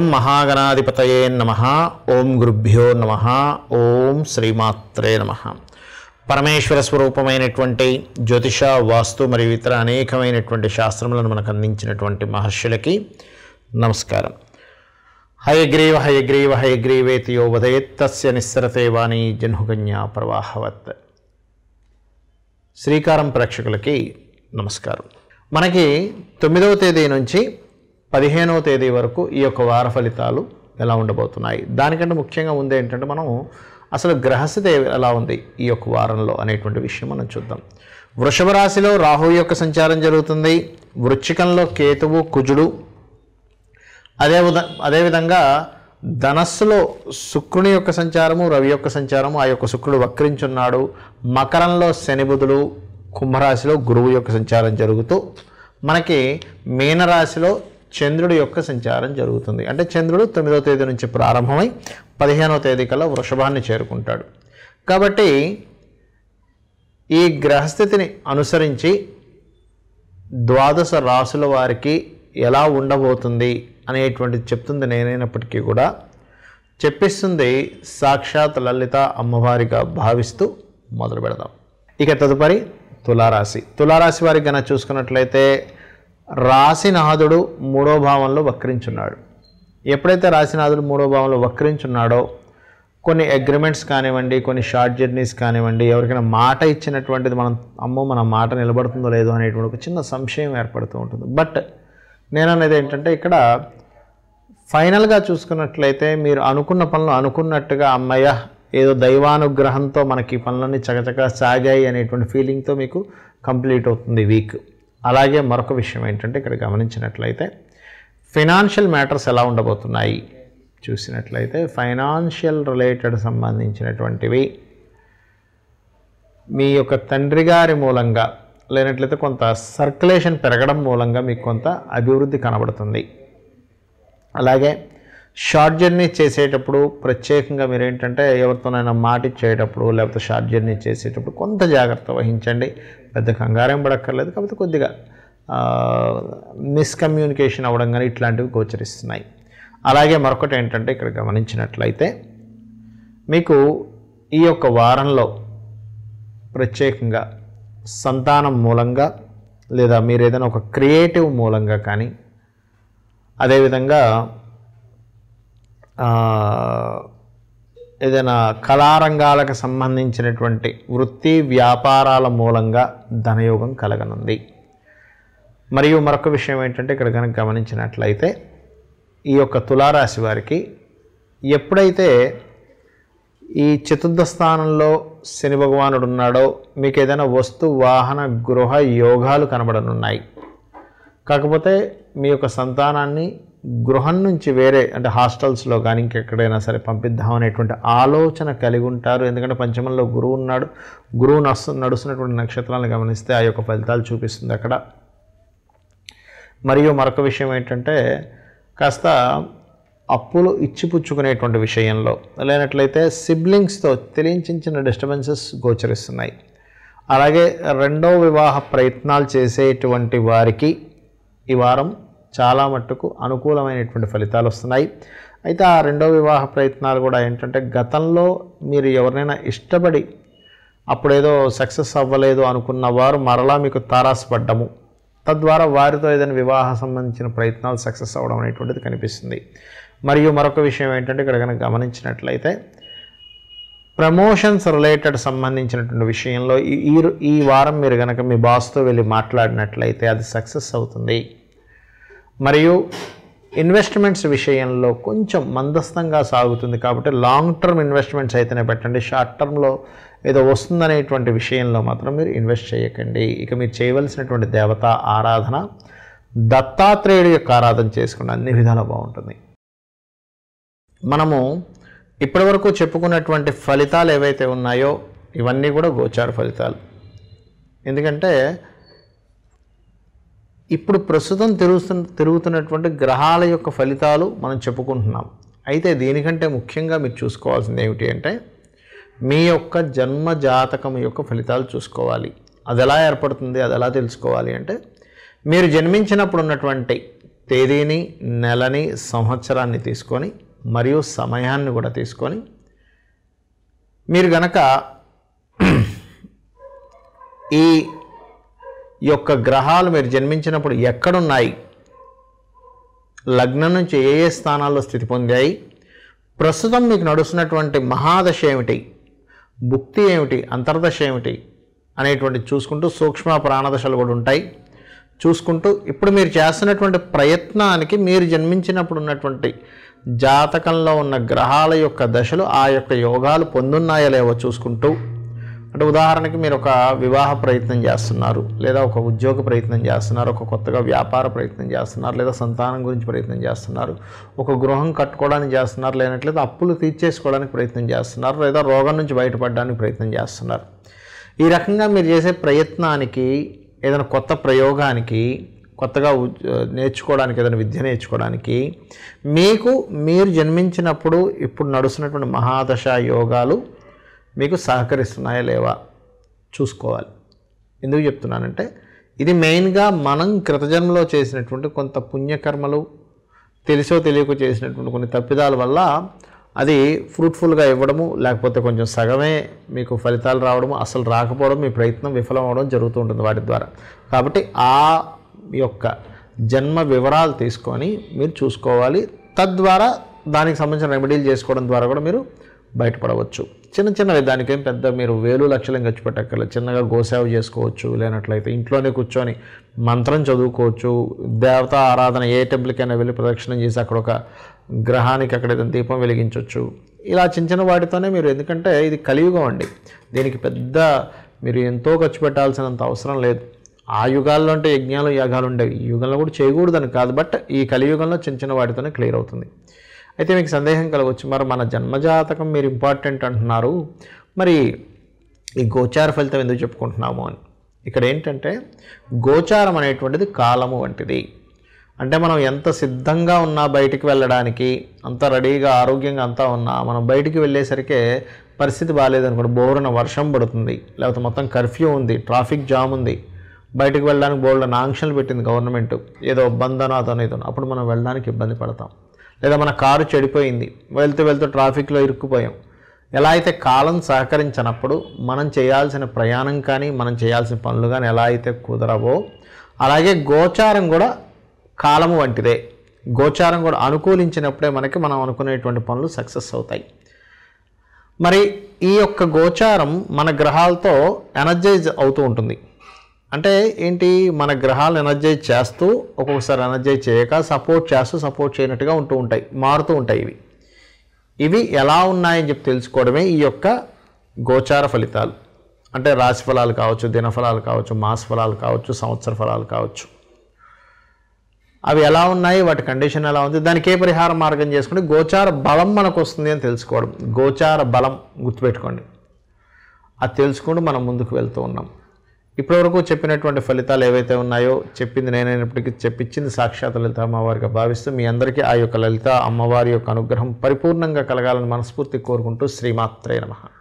ఓం మహాగణాధిపతయే నమ ఓం గురుభ్యో నమ ఓం శ్రీమాత్రే నమ పరమేశ్వర స్వరూపమైనటువంటి జ్యోతిష వాస్తు మరియు ఇతర అనేకమైనటువంటి శాస్త్రములను మనకు అందించినటువంటి మహర్షులకి నమస్కారం హయగ్రీవ హయగ్రీవ హయగ్రీవేతియో వదయత్తస్య నిస్సరతే వాణి జన్హుగన్యా ప్రవాహవత్ శ్రీకారం ప్రేక్షకులకి నమస్కారం మనకి తొమ్మిదవ తేదీ నుంచి పదిహేనవ తేదీ వరకు ఈ యొక్క వార ఫలితాలు ఎలా ఉండబోతున్నాయి దానికంటే ముఖ్యంగా ఉంది ఏంటంటే మనం అసలు గ్రహస్థితి ఎలా ఉంది ఈ యొక్క వారంలో అనేటువంటి విషయం మనం చూద్దాం వృషభ రాశిలో రాహు యొక్క సంచారం జరుగుతుంది వృచ్చికంలో కేతువు కుజుడు అదే అదేవిధంగా ధనస్సులో శుక్రుని యొక్క సంచారము రవి యొక్క సంచారము ఆ యొక్క శుక్రుడు వక్రించున్నాడు మకరంలో శనిబుధులు కుంభరాశిలో గురువు యొక్క సంచారం జరుగుతూ మనకి మీనరాశిలో చంద్రుడి యొక్క సంచారం జరుగుతుంది అంటే చంద్రుడు తొమ్మిదవ తేదీ నుంచి ప్రారంభమై పదిహేనవ తేదీ కల్లా వృషభాన్ని చేరుకుంటాడు కాబట్టి ఈ గ్రహస్థితిని అనుసరించి ద్వాదశ రాసుల వారికి ఎలా ఉండబోతుంది అనేటువంటిది చెప్తుంది నేనైనప్పటికీ కూడా చెప్పిస్తుంది సాక్షాత్ లలిత అమ్మవారిగా భావిస్తూ మొదలు పెడదాం ఇక తదుపరి తులారాశి తులారాశి వారికి కనుక చూసుకున్నట్లయితే రాసినాథుడు మూడో భావంలో వక్రించున్నాడు ఎప్పుడైతే రాసినాథుడు మూడో భావంలో వక్రించున్నాడో కొన్ని అగ్రిమెంట్స్ కానివ్వండి కొన్ని షార్ట్ జర్నీస్ కానివ్వండి ఎవరికైనా మాట ఇచ్చినటువంటిది మనం అమ్మో మన మాట నిలబడుతుందో లేదో అనేటువంటి ఒక చిన్న సంశయం ఏర్పడుతూ ఉంటుంది బట్ నేను అనేది ఏంటంటే ఇక్కడ ఫైనల్గా చూసుకున్నట్లయితే మీరు అనుకున్న పనులు అనుకున్నట్టుగా అమ్మయ్య ఏదో దైవానుగ్రహంతో మనకి పనులన్నీ చకచక సాగాయి అనేటువంటి ఫీలింగ్తో మీకు కంప్లీట్ అవుతుంది వీక్ అలాగే మరొక విషయం ఏంటంటే ఇక్కడ గమనించినట్లయితే ఫినాన్షియల్ మ్యాటర్స్ ఎలా ఉండబోతున్నాయి చూసినట్లయితే ఫైనాన్షియల్ రిలేటెడ్ సంబంధించినటువంటివి మీ యొక్క తండ్రి గారి మూలంగా లేనట్లయితే కొంత సర్క్యులేషన్ పెరగడం మూలంగా మీకు కొంత అభివృద్ధి కనబడుతుంది అలాగే షార్ట్ జర్నీ చేసేటప్పుడు ప్రత్యేకంగా మీరు ఏంటంటే ఎవరితోనైనా మాటిచ్చేటప్పుడు లేకపోతే షార్ట్ జర్నీ చేసేటప్పుడు కొంత జాగ్రత్త వహించండి పెద్ద కంగారం పడక్కర్లేదు కాకపోతే కొద్దిగా మిస్కమ్యూనికేషన్ అవ్వడం కానీ ఇట్లాంటివి గోచరిస్తున్నాయి అలాగే మరొకటి ఏంటంటే ఇక్కడ గమనించినట్లయితే మీకు ఈ యొక్క వారంలో ప్రత్యేకంగా సంతానం మూలంగా లేదా మీరు ఏదైనా ఒక క్రియేటివ్ మూలంగా కానీ అదేవిధంగా ఏదైనా కళారంగాలకు సంబంధించినటువంటి వృత్తి వ్యాపారాల మూలంగా ధనయోగం కలగనుంది మరియు మరొక విషయం ఏంటంటే ఇక్కడ కనుక గమనించినట్లయితే ఈ యొక్క తులారాశి వారికి ఎప్పుడైతే ఈ చతుర్థ స్థానంలో శని భగవానుడు ఉన్నాడో మీకు ఏదైనా వస్తు వాహన గృహ యోగాలు కనబడనున్నాయి కాకపోతే మీ యొక్క సంతానాన్ని గృహం నుంచి వేరే అంటే హాస్టల్స్లో కానీ ఇంకెక్కడైనా సరే పంపిద్దామనేటువంటి ఆలోచన కలిగి ఉంటారు ఎందుకంటే పంచమంలో గురువు ఉన్నాడు గురువు నడుస్తు నడుస్తున్నటువంటి నక్షత్రాలను గమనిస్తే ఆ యొక్క ఫలితాలు చూపిస్తుంది అక్కడ మరియు మరొక విషయం ఏంటంటే కాస్త అప్పులు ఇచ్చిపుచ్చుకునేటువంటి విషయంలో లేనట్లయితే సిబ్లింగ్స్తో చిన్న డిస్టర్బెన్సెస్ గోచరిస్తున్నాయి అలాగే రెండో వివాహ ప్రయత్నాలు చేసేటువంటి వారికి ఈ వారం చాలా మట్టుకు అనుకూలమైనటువంటి ఫలితాలు వస్తున్నాయి అయితే ఆ రెండో వివాహ ప్రయత్నాలు కూడా ఏంటంటే గతంలో మీరు ఎవరినైనా ఇష్టపడి అప్పుడేదో సక్సెస్ అవ్వలేదు అనుకున్న వారు మరలా మీకు తారాసుపడ్డము తద్వారా వారితో ఏదైనా వివాహ సంబంధించిన ప్రయత్నాలు సక్సెస్ అవ్వడం అనేటువంటిది కనిపిస్తుంది మరియు మరొక విషయం ఏంటంటే ఇక్కడ కనుక గమనించినట్లయితే ప్రమోషన్స్ రిలేటెడ్ సంబంధించినటువంటి విషయంలో ఈ ఈ వారం మీరు కనుక మీ బాస్తో వెళ్ళి మాట్లాడినట్లయితే అది సక్సెస్ అవుతుంది మరియు ఇన్వెస్ట్మెంట్స్ విషయంలో కొంచెం మందస్థంగా సాగుతుంది కాబట్టి లాంగ్ టర్మ్ ఇన్వెస్ట్మెంట్స్ అయితేనే పెట్టండి షార్ట్ టర్మ్లో ఏదో వస్తుందనేటువంటి విషయంలో మాత్రం మీరు ఇన్వెస్ట్ చేయకండి ఇక మీరు చేయవలసినటువంటి దేవత ఆరాధన దత్తాత్రేయుడి యొక్క ఆరాధన చేసుకుంటే అన్ని విధాలు బాగుంటుంది మనము ఇప్పటివరకు చెప్పుకున్నటువంటి ఫలితాలు ఏవైతే ఉన్నాయో ఇవన్నీ కూడా గోచార ఫలితాలు ఎందుకంటే ఇప్పుడు ప్రస్తుతం తిరుగుతున్న తిరుగుతున్నటువంటి గ్రహాల యొక్క ఫలితాలు మనం చెప్పుకుంటున్నాం అయితే దీనికంటే ముఖ్యంగా మీరు చూసుకోవాల్సింది ఏమిటి అంటే మీ యొక్క జన్మ జాతకం యొక్క ఫలితాలు చూసుకోవాలి అది ఎలా ఏర్పడుతుంది అది ఎలా తెలుసుకోవాలి అంటే మీరు జన్మించినప్పుడు ఉన్నటువంటి తేదీని నెలని సంవత్సరాన్ని తీసుకొని మరియు సమయాన్ని కూడా తీసుకొని మీరు గనక ఈ యొక్క గ్రహాలు మీరు జన్మించినప్పుడు ఎక్కడున్నాయి లగ్నం నుంచి ఏ ఏ స్థానాల్లో స్థితి పొందాయి ప్రస్తుతం మీకు నడుస్తున్నటువంటి మహాదశ ఏమిటి భుక్తి ఏమిటి అంతర్దశ ఏమిటి అనేటువంటి చూసుకుంటూ సూక్ష్మ ప్రాణదశలు కూడా ఉంటాయి చూసుకుంటూ ఇప్పుడు మీరు చేస్తున్నటువంటి ప్రయత్నానికి మీరు జన్మించినప్పుడు ఉన్నటువంటి జాతకంలో ఉన్న గ్రహాల యొక్క దశలు ఆ యొక్క యోగాలు పొందున్నాయో లేవో చూసుకుంటూ అంటే ఉదాహరణకి మీరు ఒక వివాహ ప్రయత్నం చేస్తున్నారు లేదా ఒక ఉద్యోగ ప్రయత్నం చేస్తున్నారు ఒక కొత్తగా వ్యాపార ప్రయత్నం చేస్తున్నారు లేదా సంతానం గురించి ప్రయత్నం చేస్తున్నారు ఒక గృహం కట్టుకోవడానికి చేస్తున్నారు లేనట్లేదు అప్పులు తీర్చేసుకోవడానికి ప్రయత్నం చేస్తున్నారు లేదా రోగం నుంచి బయటపడడానికి ప్రయత్నం చేస్తున్నారు ఈ రకంగా మీరు చేసే ప్రయత్నానికి ఏదైనా కొత్త ప్రయోగానికి కొత్తగా నేర్చుకోవడానికి ఏదైనా విద్య నేర్చుకోవడానికి మీకు మీరు జన్మించినప్పుడు ఇప్పుడు నడుస్తున్నటువంటి మహాదశ యోగాలు మీకు సహకరిస్తున్నాయా లేవా చూసుకోవాలి ఎందుకు చెప్తున్నానంటే ఇది మెయిన్గా మనం కృతజన్మలో చేసినటువంటి కొంత పుణ్యకర్మలు తెలిసో తెలియక చేసినటువంటి కొన్ని తప్పిదాల వల్ల అది ఫ్రూట్ఫుల్గా ఇవ్వడము లేకపోతే కొంచెం సగమే మీకు ఫలితాలు రావడము అసలు రాకపోవడం మీ ప్రయత్నం విఫలం అవడం జరుగుతూ ఉంటుంది వాటి ద్వారా కాబట్టి ఆ యొక్క జన్మ వివరాలు తీసుకొని మీరు చూసుకోవాలి తద్వారా దానికి సంబంధించిన రెమెడీలు చేసుకోవడం ద్వారా కూడా మీరు బయటపడవచ్చు చిన్న చిన్నవి దానికేం పెద్ద మీరు వేలు లక్షలు ఖర్చు పెట్టక్కర్లేదు చిన్నగా గోసేవ చేసుకోవచ్చు లేనట్లయితే ఇంట్లోనే కూర్చొని మంత్రం చదువుకోవచ్చు దేవత ఆరాధన ఏ టెంపుల్కైనా వెళ్ళి ప్రదక్షిణం చేసి అక్కడ ఒక గ్రహానికి అక్కడ దీపం వెలిగించవచ్చు ఇలా చిన్న చిన్న వాటితోనే మీరు ఎందుకంటే ఇది కలియుగం అండి దీనికి పెద్ద మీరు ఎంతో ఖర్చు పెట్టాల్సినంత అవసరం లేదు ఆ యుగాల్లో అంటే యజ్ఞాలు యాగాలు ఉండేవి ఈ యుగంలో కూడా చేయకూడదని కాదు బట్ ఈ కలియుగంలో చిన్న చిన్న వాటితోనే క్లియర్ అవుతుంది అయితే మీకు సందేహం కలగవచ్చు మరి మన జన్మజాతకం మీరు ఇంపార్టెంట్ అంటున్నారు మరి ఈ గోచార ఫలితం ఎందుకు చెప్పుకుంటున్నాము అని ఇక్కడ ఏంటంటే గోచారం అనేటువంటిది కాలము వంటిది అంటే మనం ఎంత సిద్ధంగా ఉన్నా బయటికి వెళ్ళడానికి అంత రెడీగా ఆరోగ్యంగా అంతా ఉన్నా మనం బయటికి వెళ్ళేసరికే పరిస్థితి బాగాలేదనుకోండి బోరున వర్షం పడుతుంది లేకపోతే మొత్తం కర్ఫ్యూ ఉంది ట్రాఫిక్ జామ్ ఉంది బయటకు వెళ్ళడానికి బోర్డు ఆంక్షలు పెట్టింది గవర్నమెంట్ ఏదో బంధన అతను అప్పుడు మనం వెళ్ళడానికి ఇబ్బంది పడతాం లేదా మన కారు చెడిపోయింది వెళ్తూ వెళ్తూ ట్రాఫిక్లో ఇరుక్కుపోయాం ఎలా అయితే కాలం సహకరించినప్పుడు మనం చేయాల్సిన ప్రయాణం కానీ మనం చేయాల్సిన పనులు కానీ ఎలా అయితే కుదరవో అలాగే గోచారం కూడా కాలము వంటిదే గోచారం కూడా అనుకూలించినప్పుడే మనకి మనం అనుకునేటువంటి పనులు సక్సెస్ అవుతాయి మరి ఈ యొక్క గోచారం మన గ్రహాలతో ఎనర్జైజ్ అవుతూ ఉంటుంది అంటే ఏంటి మన గ్రహాలు ఎనర్జైజ్ చేస్తూ ఒక్కొక్కసారి ఎనర్జైజ్ చేయక సపోర్ట్ చేస్తూ సపోర్ట్ చేయనట్టుగా ఉంటూ ఉంటాయి మారుతూ ఉంటాయి ఇవి ఇవి ఎలా ఉన్నాయని చెప్పి తెలుసుకోవడమే ఈ యొక్క గోచార ఫలితాలు అంటే రాశి ఫలాలు కావచ్చు దినఫలాలు కావచ్చు మాస ఫలాలు కావచ్చు సంవత్సర ఫలాలు కావచ్చు అవి ఎలా ఉన్నాయి వాటి కండిషన్ ఎలా ఉంది దానికి ఏ పరిహార మార్గం చేసుకుంటే గోచార బలం మనకు వస్తుంది అని తెలుసుకోవడం గోచార బలం గుర్తుపెట్టుకోండి అది తెలుసుకుంటూ మనం ముందుకు వెళ్తూ ఉన్నాం ఇప్పటివరకు చెప్పినటువంటి ఫలితాలు ఏవైతే ఉన్నాయో చెప్పింది నేనైనప్పటికీ చెప్పించింది సాక్షాత్ లలిత అమ్మవారిగా భావిస్తూ మీ అందరికీ ఆ యొక్క లలిత అమ్మవారి యొక్క అనుగ్రహం పరిపూర్ణంగా కలగాలని మనస్ఫూర్తి కోరుకుంటూ శ్రీమాత్రే నమ